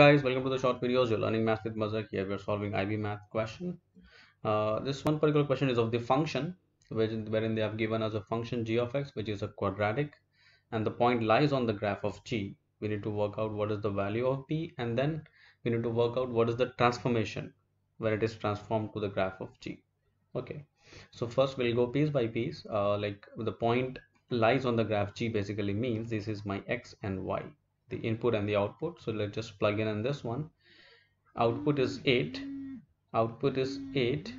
guys welcome to the short videos you're learning math with mazak here we're solving ib math question uh, this one particular question is of the function which, wherein they have given us a function g of x which is a quadratic and the point lies on the graph of g we need to work out what is the value of p, and then we need to work out what is the transformation when it is transformed to the graph of g okay so first we'll go piece by piece uh, like the point lies on the graph g basically means this is my x and y the input and the output so let's just plug in on this one output is 8 output is 8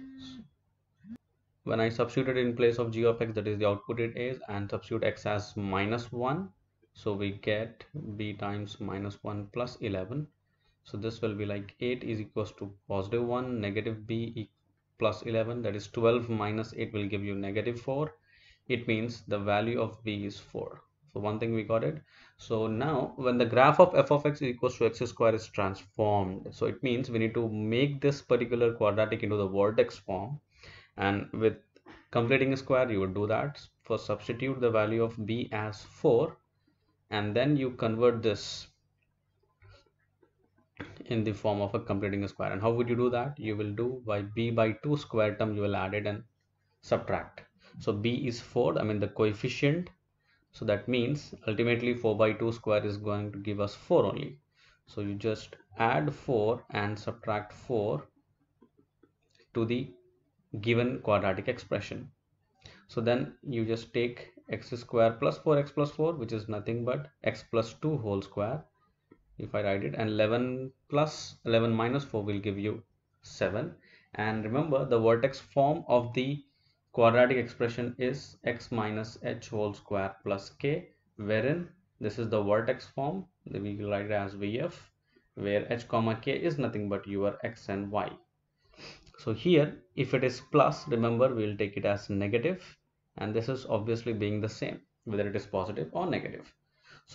when I substitute it in place of g of x that is the output it is and substitute x as minus 1 so we get b times minus 1 plus 11 so this will be like 8 is equals to positive 1 negative b plus 11 that is 12 minus 8 will give you negative 4 it means the value of b is 4 so one thing we got it so now when the graph of f of x equals to x square is transformed so it means we need to make this particular quadratic into the vertex form and with completing a square you would do that first substitute the value of b as 4 and then you convert this in the form of a completing a square and how would you do that you will do by b by 2 square term you will add it and subtract so b is 4 i mean the coefficient so that means ultimately 4 by 2 square is going to give us 4 only so you just add 4 and subtract 4 to the given quadratic expression so then you just take x square plus 4x plus 4 which is nothing but x plus 2 whole square if I write it and 11 plus 11 minus 4 will give you 7 and remember the vertex form of the quadratic expression is x minus h whole square plus k wherein this is the vertex form we write as vf where h comma k is nothing but your x and y so here if it is plus remember we'll take it as negative and this is obviously being the same whether it is positive or negative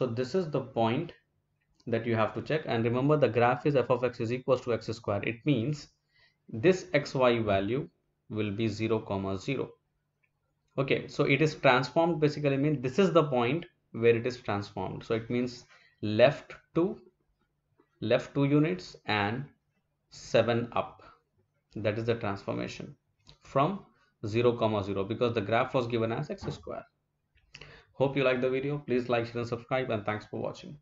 so this is the point that you have to check and remember the graph is f of x is equals to x square it means this xy value will be 0 comma 0 okay so it is transformed basically mean this is the point where it is transformed so it means left two left two units and seven up that is the transformation from 0 comma 0 because the graph was given as x square hope you like the video please like share and subscribe and thanks for watching